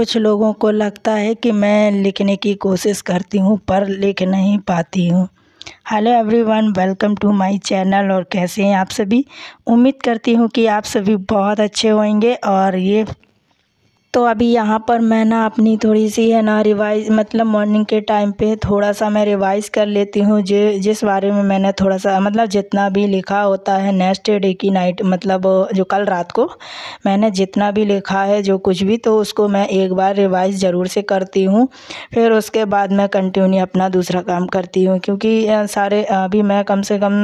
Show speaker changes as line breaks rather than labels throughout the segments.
कुछ लोगों को लगता है कि मैं लिखने की कोशिश करती हूँ पर लिख नहीं पाती हूँ hello everyone welcome to my channel और कैसे हैं आप सभी उम्मीद करती हूँ कि आप सभी बहुत अच्छे होंगे और ये तो अभी यहाँ पर मैं ना अपनी थोड़ी सी है ना रिवाइज़ मतलब मॉर्निंग के टाइम पे थोड़ा सा मैं रिवाइज़ कर लेती हूँ जे जिस बारे में मैंने थोड़ा सा मतलब जितना भी लिखा होता है नेक्स्ट डे की नाइट मतलब जो कल रात को मैंने जितना भी लिखा है जो कुछ भी तो उसको मैं एक बार रिवाइज़ ज़रूर से करती हूँ फिर उसके बाद मैं कंटिन्यू अपना दूसरा काम करती हूँ क्योंकि सारे अभी मैं कम से कम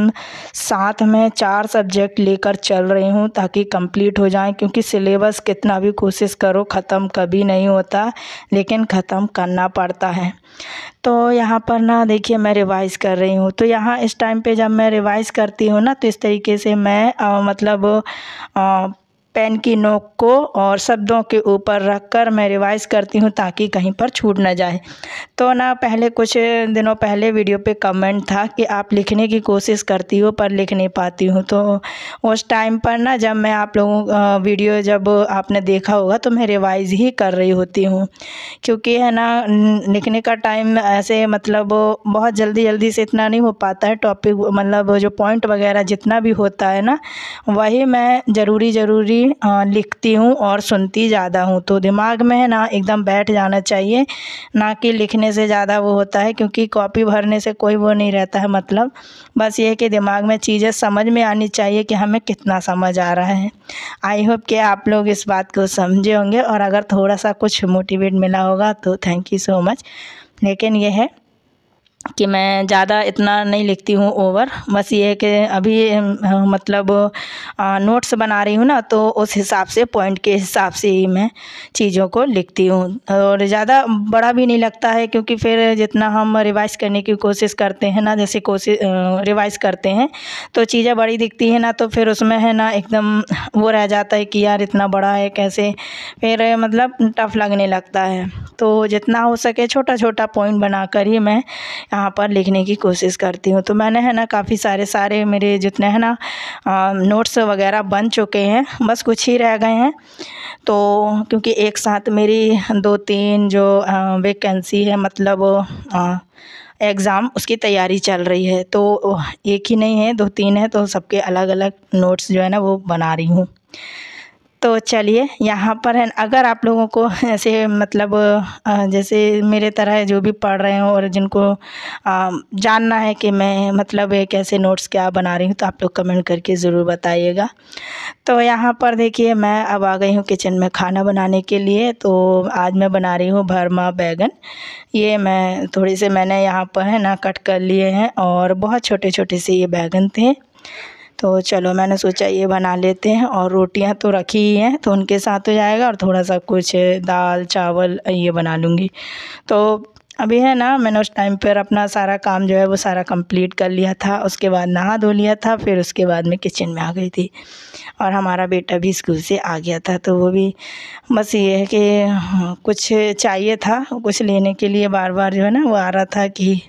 साथ में चार सब्जेक्ट लेकर चल रही हूँ ताकि कम्प्लीट हो जाए क्योंकि सिलेबस कितना भी कोशिश करो ख़त्म कभी नहीं होता लेकिन ख़त्म करना पड़ता है तो यहाँ पर ना देखिए मैं रिवाइज़ कर रही हूँ तो यहाँ इस टाइम पे जब मैं रिवाइज़ करती हूँ ना तो इस तरीके से मैं मतलब पेन की नोक को और शब्दों के ऊपर रख कर मैं रिवाइज़ करती हूँ ताकि कहीं पर छूट ना जाए तो ना पहले कुछ दिनों पहले वीडियो पे कमेंट था कि आप लिखने की कोशिश करती हो पर लिख नहीं पाती हूँ तो उस टाइम पर ना जब मैं आप लोगों वीडियो जब आपने देखा होगा तो मैं रिवाइज़ ही कर रही होती हूँ क्योंकि है ना लिखने का टाइम ऐसे मतलब बहुत जल्दी जल्दी से इतना नहीं हो पाता है टॉपिक मतलब जो पॉइंट वगैरह जितना भी होता है ना वही मैं ज़रूरी ज़रूरी लिखती हूँ और सुनती ज़्यादा हूँ तो दिमाग में है ना एकदम बैठ जाना चाहिए ना कि लिखने से ज़्यादा वो होता है क्योंकि कॉपी भरने से कोई वो नहीं रहता है मतलब बस ये है कि दिमाग में चीज़ें समझ में आनी चाहिए कि हमें कितना समझ आ रहा है आई होप कि आप लोग इस बात को समझे होंगे और अगर थोड़ा सा कुछ मोटिवेट मिला होगा तो थैंक यू सो मच लेकिन यह है कि मैं ज़्यादा इतना नहीं लिखती हूँ ओवर बस ये है कि अभी मतलब नोट्स बना रही हूँ ना तो उस हिसाब से पॉइंट के हिसाब से ही मैं चीज़ों को लिखती हूँ और ज़्यादा बड़ा भी नहीं लगता है क्योंकि फिर जितना हम रिवाइज़ करने की कोशिश करते हैं ना जैसे कोशिश रिवाइज़ करते हैं तो चीज़ें बड़ी दिखती हैं ना तो फिर उसमें है ना एकदम वो रह जाता है कि यार इतना बड़ा है कैसे फिर मतलब टफ लगने लगता है तो जितना हो सके छोटा छोटा पॉइंट बनाकर ही मैं यहाँ पर लिखने की कोशिश करती हूँ तो मैंने है ना काफ़ी सारे सारे मेरे जितने हैं ना नोट्स वगैरह बन चुके हैं बस कुछ ही रह गए हैं तो क्योंकि एक साथ मेरी दो तीन जो वैकेंसी है मतलब आ, एग्ज़ाम उसकी तैयारी चल रही है तो एक ही नहीं है दो तीन है तो सबके अलग अलग नोट्स जो है ना वो बना रही हूँ तो चलिए यहाँ पर है अगर आप लोगों को ऐसे मतलब जैसे मेरे तरह जो भी पढ़ रहे हो और जिनको जानना है कि मैं मतलब एक ऐसे नोट्स क्या बना रही हूँ तो आप लोग कमेंट करके ज़रूर बताइएगा तो यहाँ पर देखिए मैं अब आ गई हूँ किचन में खाना बनाने के लिए तो आज मैं बना रही हूँ भरमा बैगन ये मैं थोड़ी से मैंने यहाँ पर है ना कट कर लिए हैं और बहुत छोटे छोटे से ये बैगन थे तो चलो मैंने सोचा ये बना लेते हैं और रोटियां तो रखी ही हैं तो उनके साथ हो तो जाएगा और थोड़ा सा कुछ दाल चावल ये बना लूँगी तो अभी है ना मैंने उस टाइम पर अपना सारा काम जो है वो सारा कंप्लीट कर लिया था उसके बाद नहा धो लिया था फिर उसके बाद मैं किचन में आ गई थी और हमारा बेटा भी स्कूल से आ गया था तो वो भी बस ये है कि हाँ, कुछ चाहिए था कुछ लेने के लिए बार बार जो है ना वो आ रहा था कि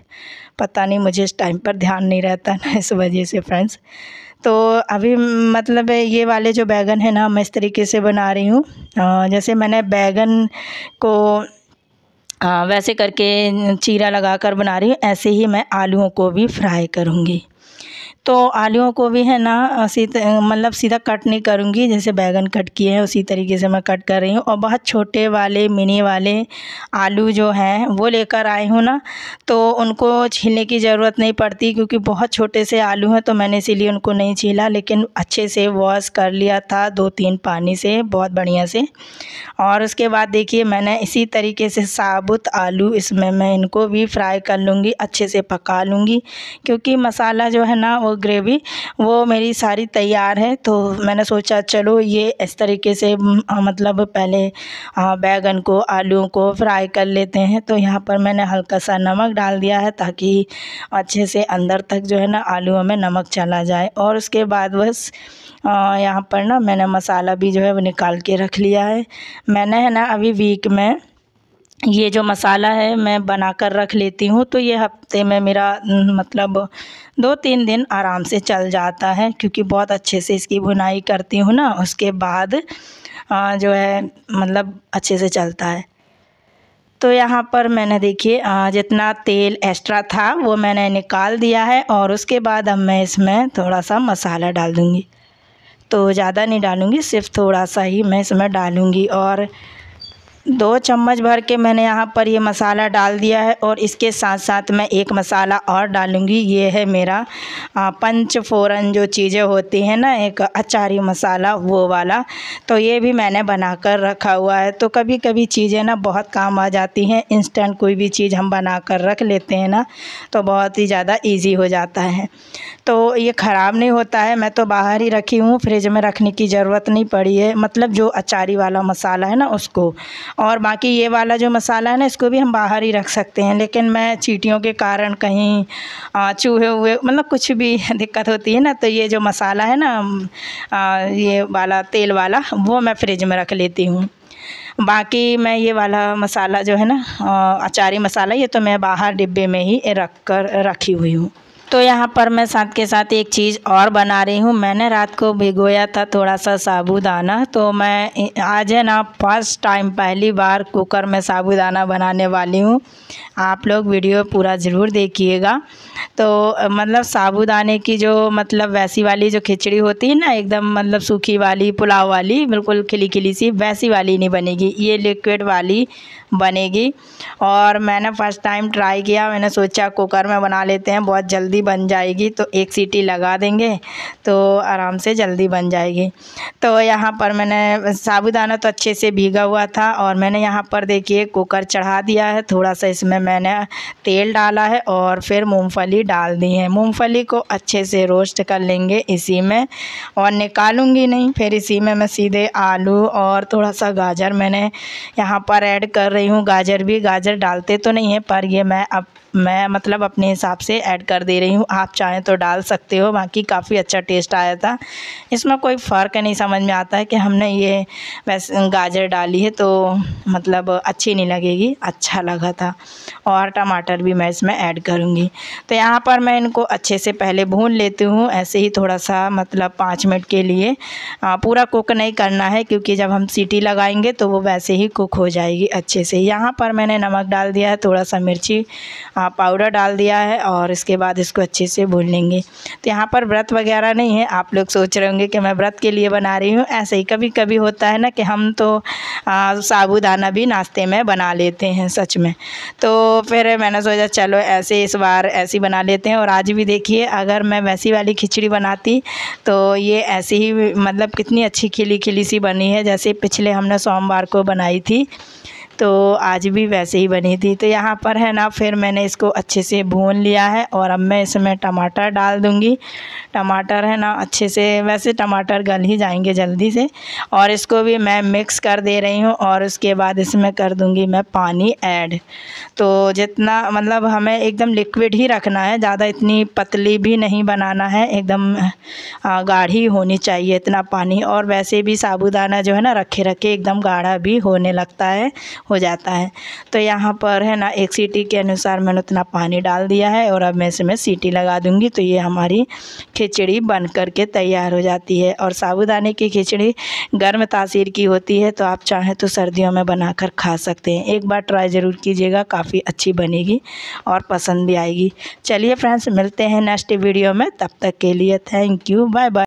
पता नहीं मुझे इस टाइम पर ध्यान नहीं रहता ना इस वजह से फ्रेंड्स तो अभी मतलब ये वाले जो बैगन है ना मैं इस तरीके से बना रही हूँ जैसे मैंने बैगन को वैसे करके चीरा लगा कर बना रही हूँ ऐसे ही मैं आलूओं को भी फ्राई करूँगी तो आलूओं को भी है ना सीध मतलब सीधा कट नहीं करूँगी जैसे बैगन कट किए हैं उसी तरीके से मैं कट कर रही हूँ और बहुत छोटे वाले मिनी वाले आलू जो हैं वो लेकर आई हूँ ना तो उनको छीलने की ज़रूरत नहीं पड़ती क्योंकि बहुत छोटे से आलू हैं तो मैंने इसीलिए उनको नहीं छीला लेकिन अच्छे से वॉश कर लिया था दो तीन पानी से बहुत बढ़िया से और उसके बाद देखिए मैंने इसी तरीके से साबुत आलू इसमें मैं इनको भी फ्राई कर लूँगी अच्छे से पका लूँगी क्योंकि मसाला जो है ना वो ग्रेवी वो मेरी सारी तैयार है तो मैंने सोचा चलो ये इस तरीके से मतलब पहले बैगन को आलूओं को फ्राई कर लेते हैं तो यहाँ पर मैंने हल्का सा नमक डाल दिया है ताकि अच्छे से अंदर तक जो है ना आलूओं में नमक चला जाए और उसके बाद बस यहाँ पर ना मैंने मसाला भी जो है वो निकाल के रख लिया है मैंने है ना अभी वीक में ये जो मसाला है मैं बनाकर रख लेती हूँ तो ये हफ्ते में मेरा मतलब दो तीन दिन आराम से चल जाता है क्योंकि बहुत अच्छे से इसकी बुनाई करती हूँ ना उसके बाद जो है मतलब अच्छे से चलता है तो यहाँ पर मैंने देखिए जितना तेल एक्स्ट्रा था वो मैंने निकाल दिया है और उसके बाद अब मैं इसमें थोड़ा सा मसाला डाल दूँगी तो ज़्यादा नहीं डालूँगी सिर्फ थोड़ा सा ही मैं इसमें डालूँगी और दो चम्मच भर के मैंने यहाँ पर ये मसाला डाल दिया है और इसके साथ साथ मैं एक मसाला और डालूँगी ये है मेरा पंच फोरन जो चीज़ें होती हैं ना एक अचारी मसाला वो वाला तो ये भी मैंने बना कर रखा हुआ है तो कभी कभी चीज़ें ना बहुत काम आ जाती हैं इंस्टेंट कोई भी चीज़ हम बना कर रख लेते हैं ना तो बहुत ही ज़्यादा ईजी हो जाता है तो ये ख़राब नहीं होता है मैं तो बाहर ही रखी हूँ फ्रिज में रखने की ज़रूरत नहीं पड़ी है मतलब जो अचारी वाला मसाला है ना उसको और बाकी ये वाला जो मसाला है ना इसको भी हम बाहर ही रख सकते हैं लेकिन मैं चीटियों के कारण कहीं चूहे हुए मतलब कुछ भी दिक्कत होती है ना तो ये जो मसाला है ना ये वाला तेल वाला वो मैं फ्रिज में रख लेती हूँ बाकी मैं ये वाला मसाला जो है ना अचारी मसाला ये तो मैं बाहर डिब्बे में ही रख कर रखी हुई हूँ तो यहाँ पर मैं साथ के साथ एक चीज़ और बना रही हूँ मैंने रात को भिगोया था थोड़ा सा साबूदाना तो मैं आज है ना फर्स्ट टाइम पहली बार कुकर में साबूदाना बनाने वाली हूँ आप लोग वीडियो पूरा ज़रूर देखिएगा तो मतलब साबूदाने की जो मतलब वैसी वाली जो खिचड़ी होती है ना एकदम मतलब सूखी वाली पुलाव वाली बिल्कुल खिली खिली सी वैसी वाली नहीं बनेगी ये लिक्विड वाली बनेगी और मैंने फ़र्स्ट टाइम ट्राई किया मैंने सोचा कुकर में बना लेते हैं बहुत जल्दी जल्दी बन जाएगी तो एक सीटी लगा देंगे तो आराम से जल्दी बन जाएगी तो यहाँ पर मैंने साबुदाना तो अच्छे से भीगा हुआ था और मैंने यहाँ पर देखिए कुकर चढ़ा दिया है थोड़ा सा इसमें मैंने तेल डाला है और फिर मूँगफली डाल दी है मूँगफली को अच्छे से रोस्ट कर लेंगे इसी में और निकालूंगी नहीं फिर इसी में मैं सीधे आलू और थोड़ा सा गाजर मैंने यहाँ पर ऐड कर रही हूँ गाजर भी गाजर डालते तो नहीं है पर ये मैं अब मैं मतलब अपने हिसाब से ऐड कर दे रही हूँ आप चाहें तो डाल सकते हो बाकी काफ़ी अच्छा टेस्ट आया था इसमें कोई फ़र्क नहीं समझ में आता है कि हमने ये वैसे गाजर डाली है तो मतलब अच्छी नहीं लगेगी अच्छा लगा था और टमाटर भी मैं इसमें ऐड करूँगी तो यहाँ पर मैं इनको अच्छे से पहले भून लेती हूँ ऐसे ही थोड़ा सा मतलब पाँच मिनट के लिए पूरा कुक नहीं करना है क्योंकि जब हम सीटी लगाएंगे तो वो वैसे ही कुक हो जाएगी अच्छे से यहाँ पर मैंने नमक डाल दिया है थोड़ा सा मिर्ची पाउडर डाल दिया है और इसके बाद इसको अच्छे से भून लेंगे तो यहाँ पर व्रत वगैरह नहीं है आप लोग सोच रहे होंगे कि मैं व्रत के लिए बना रही हूँ ऐसे ही कभी कभी होता है ना कि हम तो साबूदाना भी नाश्ते में बना लेते हैं सच में तो फिर मैंने सोचा चलो ऐसे इस बार ऐसी बना लेते हैं और आज भी देखिए अगर मैं वैसी वाली खिचड़ी बनाती तो ये ऐसी ही मतलब कितनी अच्छी खिली खिली सी बनी है जैसे पिछले हमने सोमवार को बनाई थी तो आज भी वैसे ही बनी थी तो यहाँ पर है ना फिर मैंने इसको अच्छे से भून लिया है और अब मैं इसमें टमाटर डाल दूँगी टमाटर है ना अच्छे से वैसे टमाटर गल ही जाएंगे जल्दी से और इसको भी मैं मिक्स कर दे रही हूँ और उसके बाद इसमें कर दूँगी मैं पानी ऐड तो जितना मतलब हमें एकदम लिक्विड ही रखना है ज़्यादा इतनी पतली भी नहीं बनाना है एकदम गाढ़ी होनी चाहिए इतना पानी और वैसे भी साबुदाना जो है ना रखे रखे एकदम गाढ़ा भी होने लगता है हो जाता है तो यहाँ पर है ना एक सीटी के अनुसार मैंने उतना पानी डाल दिया है और अब मैं इसमें सीटी लगा दूँगी तो ये हमारी खिचड़ी बन कर के तैयार हो जाती है और साबुदाने की खिचड़ी गर्म तासीर की होती है तो आप चाहें तो सर्दियों में बनाकर खा सकते हैं एक बार ट्राई ज़रूर कीजिएगा काफ़ी अच्छी बनेगी और पसंद भी आएगी चलिए फ्रेंड्स मिलते हैं नेक्स्ट वीडियो में तब तक के लिए थैंक यू बाय बाय